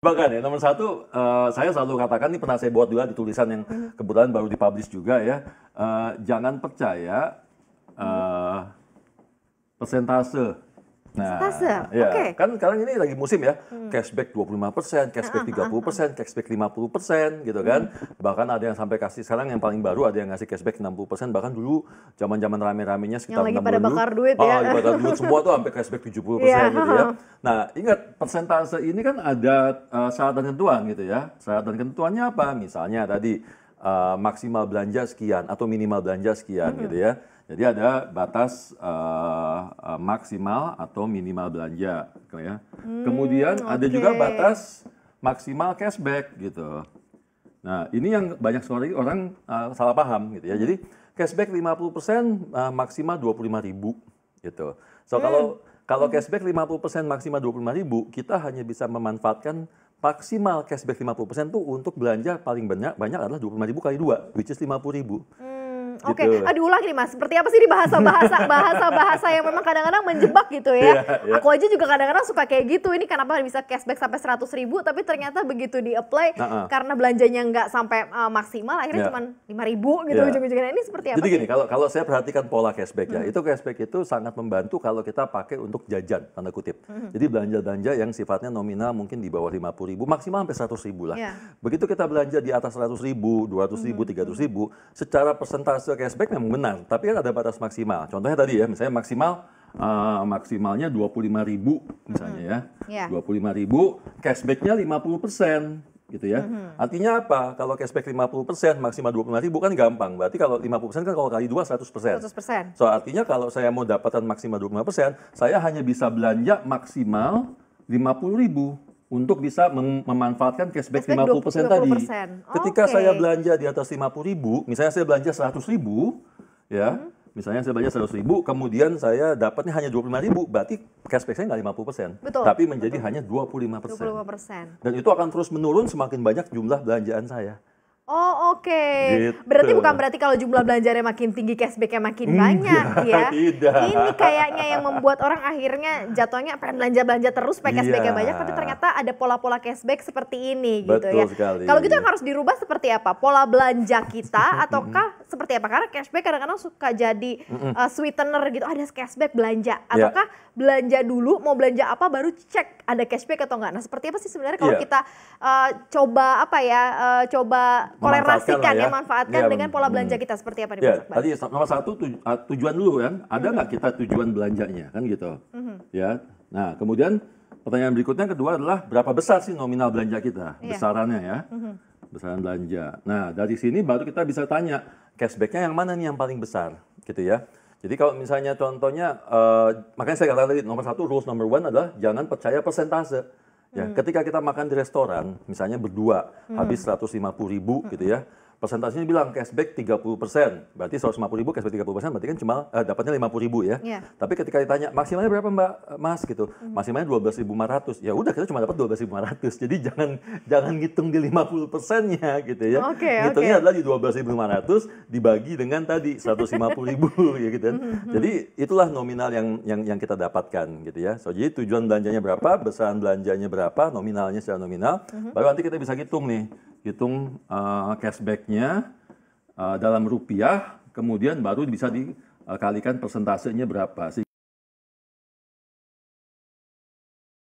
Bahkan ya nomor satu, uh, saya selalu katakan ini pernah saya buat juga di tulisan yang hmm. kebetulan baru dipublish juga ya. Uh, jangan percaya uh, persentase Nah, Stase. ya. Iya. Okay. kan sekarang ini lagi musim ya, hmm. cashback 25%, cashback 30%, ah, ah, ah, cashback 50% gitu kan. Hmm. Bahkan ada yang sampai kasih sekarang yang paling baru ada yang ngasih cashback 60%, bahkan dulu zaman-zaman rame-ramenya sekitar yang lagi 60 pada dulu, bakar duit ya. Oh, bakar duit semua tuh sampai cashback 70% yeah. Iya. gitu ya. Nah, ingat persentase ini kan ada uh, syarat dan ketentuan gitu ya. Syarat dan ketentuannya apa? Misalnya tadi uh, maksimal belanja sekian atau minimal belanja sekian hmm. gitu ya jadi ada batas uh, uh, maksimal atau minimal belanja, gitu ya. Hmm, Kemudian okay. ada juga batas maksimal cashback gitu. Nah, ini yang banyak sekali orang uh, salah paham gitu ya. Jadi cashback 50% uh, maksimal ribu gitu. So hmm. kalau kalau hmm. cashback 50% maksimal 25 ribu kita hanya bisa memanfaatkan maksimal cashback 50% tuh untuk belanja paling banyak banyak adalah 25 ribu kali dua, which is 50.000. Hmm. Oke, okay. gitu. aduh nih Mas. Seperti apa sih di bahasa-bahasa bahasa-bahasa yang memang kadang-kadang menjebak gitu ya. Yeah, yeah. Aku aja juga kadang-kadang suka kayak gitu. Ini kenapa bisa cashback sampai 100 ribu tapi ternyata begitu di apply uh -uh. karena belanjanya nggak sampai uh, maksimal akhirnya yeah. cuma 5 ribu gitu yeah. ujung-ujungnya. Ini seperti apa Jadi gini, kalau kalau saya perhatikan pola cashback ya, hmm. itu cashback itu sangat membantu kalau kita pakai untuk jajan tanda kutip. Hmm. Jadi belanja-belanja yang sifatnya nominal mungkin di bawah 50 ribu, maksimal sampai 100 ribu lah. Yeah. Begitu kita belanja di atas 100 ribu, 200 ribu, hmm. 300 hmm, hmm. ribu, secara persentase rasio cashback memang benar, tapi kan ada batas maksimal. Contohnya tadi ya, misalnya maksimal uh, maksimalnya 25 ribu misalnya ya. Mm-hmm. Yeah. 25 ribu, cashbacknya 50 persen gitu ya. Mm-hmm. Artinya apa? Kalau cashback 50 persen, maksimal 25 ribu kan gampang. Berarti kalau 50 persen kan kalau kali 2 100 persen. 100 persen. So artinya kalau saya mau dapatan maksimal 25 persen, saya hanya bisa belanja maksimal 50 ribu untuk bisa mem memanfaatkan cashback, cashback 50%, persen tadi. Ketika okay. saya belanja di atas 50 ribu, misalnya saya belanja 100 ribu, ya, hmm. misalnya saya belanja 100 ribu, kemudian saya dapatnya hanya 25 ribu, berarti cashback saya nggak 50%, betul, tapi menjadi betul. hanya 25%. persen. Dan itu akan terus menurun semakin banyak jumlah belanjaan saya. Oh oke. Okay. Gitu. Berarti bukan berarti kalau jumlah belanjanya makin tinggi cashbacknya makin banyak ya. Tidak. Ini kayaknya yang membuat orang akhirnya jatuhnya pengen belanja belanja terus pengen iya. cashbacknya banyak, tapi ternyata ada pola-pola cashback seperti ini gitu Betul gitu ya. Kalau gitu yang harus dirubah seperti apa? Pola belanja kita ataukah seperti apa? Karena cashback kadang-kadang suka jadi mm-hmm. uh, sweetener gitu. ada cashback belanja ya. ataukah yeah. belanja dulu mau belanja apa baru cek ada cashback atau enggak. Nah, seperti apa sih sebenarnya kalau yeah. kita uh, coba apa ya? Uh, coba korelasikan ya, ya. manfaatkan yeah. dengan pola mm. belanja kita seperti apa nih yeah. Tadi nomor satu tujuan dulu kan. Ada nggak mm-hmm. kita tujuan belanjanya kan gitu. Mm-hmm. Ya. Nah, kemudian pertanyaan berikutnya kedua adalah berapa besar sih nominal belanja kita? Yeah. Besarannya ya. Mm-hmm besaran belanja. Nah, dari sini baru kita bisa tanya, cashbacknya yang mana nih yang paling besar gitu ya. Jadi kalau misalnya contohnya, uh, makanya saya katakan tadi nomor satu rules number one adalah jangan percaya persentase. Ya, hmm. ketika kita makan di restoran, misalnya berdua, hmm. habis 150 ribu gitu ya, persentasenya bilang cashback 30%, berarti puluh ribu cashback 30% berarti kan cuma eh, dapatnya puluh ribu ya. Yeah. Tapi ketika ditanya maksimalnya berapa Mbak eh, Mas gitu, mm. maksimalnya 12.500. Ya udah kita cuma dapat 12.500. Jadi jangan jangan ngitung di 50%-nya gitu ya. Okay, Ngitungnya okay. adalah di 12.500 dibagi dengan tadi 150.000 ribu ya gitu kan. Mm -hmm. Jadi itulah nominal yang yang yang kita dapatkan gitu ya. So jadi tujuan belanjanya berapa, besaran belanjanya berapa, nominalnya secara nominal, mm -hmm. baru nanti kita bisa hitung nih hitung uh, cashbacknya uh, dalam rupiah, kemudian baru bisa dikalikan persentasenya berapa. sih?